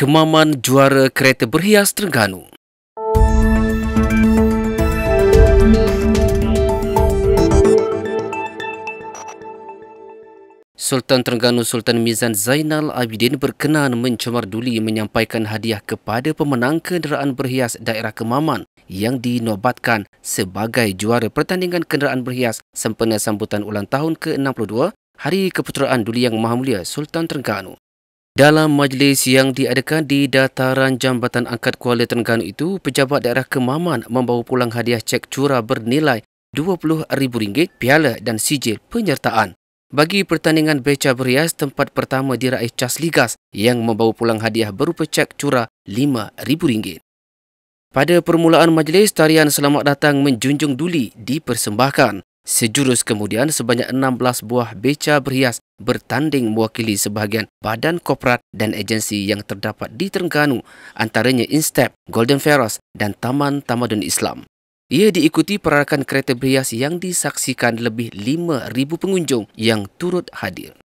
kemaman juara kereta berhias Terengganu. Sultan Terengganu Sultan Mizan Zainal Abidin berkenan mencemar duli menyampaikan hadiah kepada pemenang kenderaan berhias daerah Kemaman yang dinobatkan sebagai juara pertandingan kenderaan berhias sempena sambutan ulang tahun ke-62 Hari Keputeraan Duli Yang Maha Mulia Sultan Terengganu. Dalam majlis yang diadakan di dataran Jambatan Angkat Kuala Terengganu itu, pejabat daerah Kemaman membawa pulang hadiah cek curah bernilai RM20,000 piala dan sijil penyertaan. Bagi pertandingan beca berias, tempat pertama diraih cas ligas yang membawa pulang hadiah berupa cek curah RM5,000. Pada permulaan majlis, tarian selamat datang menjunjung duli dipersembahkan. Sejurus kemudian sebanyak 16 buah beca berhias bertanding mewakili sebahagian badan korporat dan agensi yang terdapat di Terengganu antaranya Instep, Golden Ferros dan Taman Tamadun Islam. Ia diikuti perarakan kereta berhias yang disaksikan lebih 5,000 pengunjung yang turut hadir.